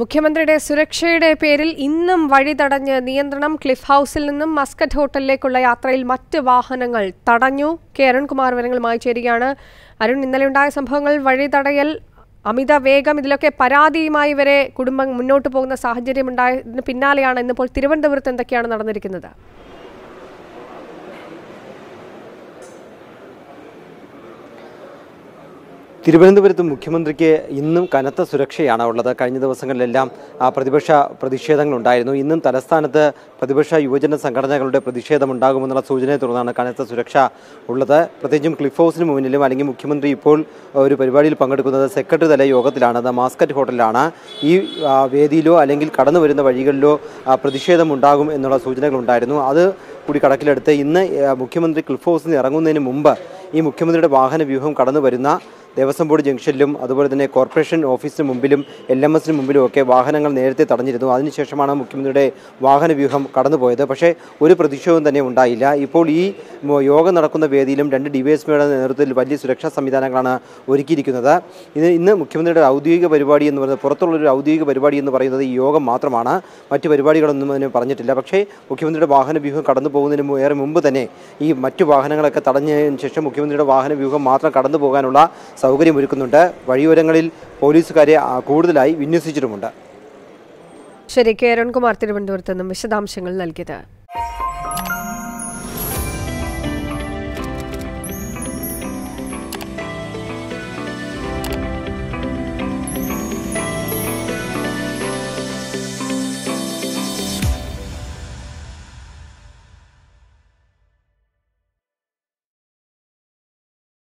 മുഖ്യമന്ത്രിയുടെ സുരക്ഷയുടെ പേരിൽ ഇന്നും വഴി തടഞ്ഞ് നിയന്ത്രണം ക്ലിഫ് ഹൗസിൽ നിന്നും മസ്കറ്റ് ഹോട്ടലിലേക്കുള്ള യാത്രയിൽ മറ്റ് വാഹനങ്ങൾ തടഞ്ഞു കെ അരുൺകുമാർ വിവരങ്ങളുമായി ചേരുകയാണ് അരുൺ ഇന്നലെ ഉണ്ടായ സംഭവങ്ങൾ വഴി തടയൽ അമിത വേഗം ഇതിലൊക്കെ പരാതിയുമായി വരെ കുടുംബം മുന്നോട്ട് പോകുന്ന സാഹചര്യം ഉണ്ടായതിന് പിന്നാലെയാണ് ഇന്നിപ്പോൾ തിരുവനന്തപുരത്ത് എന്തൊക്കെയാണ് നടന്നിരിക്കുന്നത് തിരുവനന്തപുരത്ത് മുഖ്യമന്ത്രിക്ക് ഇന്നും കനത്ത സുരക്ഷയാണ് ഉള്ളത് കഴിഞ്ഞ ദിവസങ്ങളിലെല്ലാം പ്രതിപക്ഷ ഉണ്ടായിരുന്നു ഇന്നും തലസ്ഥാനത്ത് പ്രതിപക്ഷ യുവജന സംഘടനകളുടെ പ്രതിഷേധം ഉണ്ടാകുമെന്നുള്ള സൂചനയെ തുടർന്നാണ് കനത്ത സുരക്ഷ ഉള്ളത് പ്രത്യേകിച്ചും ക്ലിഫ് ഹൗസിന് മുന്നിലും അല്ലെങ്കിൽ മുഖ്യമന്ത്രി ഇപ്പോൾ ഒരു പരിപാടിയിൽ പങ്കെടുക്കുന്നത് സെക്രട്ടറി തല യോഗത്തിലാണ് മാസ്കറ്റ് ഹോട്ടലിലാണ് ഈ വേദിയിലോ അല്ലെങ്കിൽ കടന്നു വരുന്ന വഴികളിലോ പ്രതിഷേധമുണ്ടാകും എന്നുള്ള സൂചനകളുണ്ടായിരുന്നു അത് കൂടി കണക്കിലെടുത്ത് ഇന്ന് മുഖ്യമന്ത്രി ക്ലിഫ് ഹൗസിൽ ഇറങ്ങുന്നതിന് മുമ്പ് ഈ മുഖ്യമന്ത്രിയുടെ വാഹന വ്യൂഹം കടന്നു വരുന്ന ദേവസ്വം ബോർഡ് ജംഗ്ഷനിലും അതുപോലെ തന്നെ കോർപ്പറേഷൻ ഓഫീസിന് മുമ്പിലും എൽ എം എസിന് മുമ്പിലും ഒക്കെ വാഹനങ്ങൾ നേരത്തെ തടഞ്ഞിരുന്നു അതിനുശേഷമാണ് മുഖ്യമന്ത്രിയുടെ വാഹന വ്യൂഹം കടന്നുപോയത് പക്ഷേ ഒരു പ്രതിഷേധവും തന്നെ ഉണ്ടായില്ല ഇപ്പോൾ ഈ യോഗം നടക്കുന്ന വേദിയിലും രണ്ട് ഡിവൈഎസ്പിയുടെ നേതൃത്വത്തിൽ വലിയ സുരക്ഷാ സംവിധാനങ്ങളാണ് ഒരുക്കിയിരിക്കുന്നത് ഇത് ഇന്ന് മുഖ്യമന്ത്രിയുടെ ഔദ്യോഗിക പരിപാടി എന്ന് പറയുന്നത് ഒരു ഔദ്യോഗിക പരിപാടി എന്ന് പറയുന്നത് ഈ യോഗം മാത്രമാണ് മറ്റ് പരിപാടികളൊന്നും അതിന് പറഞ്ഞിട്ടില്ല പക്ഷേ മുഖ്യമന്ത്രിയുടെ വാഹന വ്യൂഹം കടന്നു പോകുന്നതിന് ഏറെ മുമ്പ് തന്നെ ഈ മറ്റു വാഹനങ്ങളൊക്കെ തടഞ്ഞതിന് ശേഷം മുഖ്യമന്ത്രിയുടെ വാഹന വ്യൂഹം മാത്രം കടന്നു പോകാനുള്ള സൗകര്യമൊരുക്കുന്നുണ്ട് വഴിയോരങ്ങളിൽ പോലീസുകാരെ കൂടുതലായി വിന്യസിച്ചിട്ടുമുണ്ട് ശരി കെ അരുൺകുമാർ തിരുവനന്തപുരത്ത് നിന്നും വിശദാംശങ്ങൾ നൽകിയത്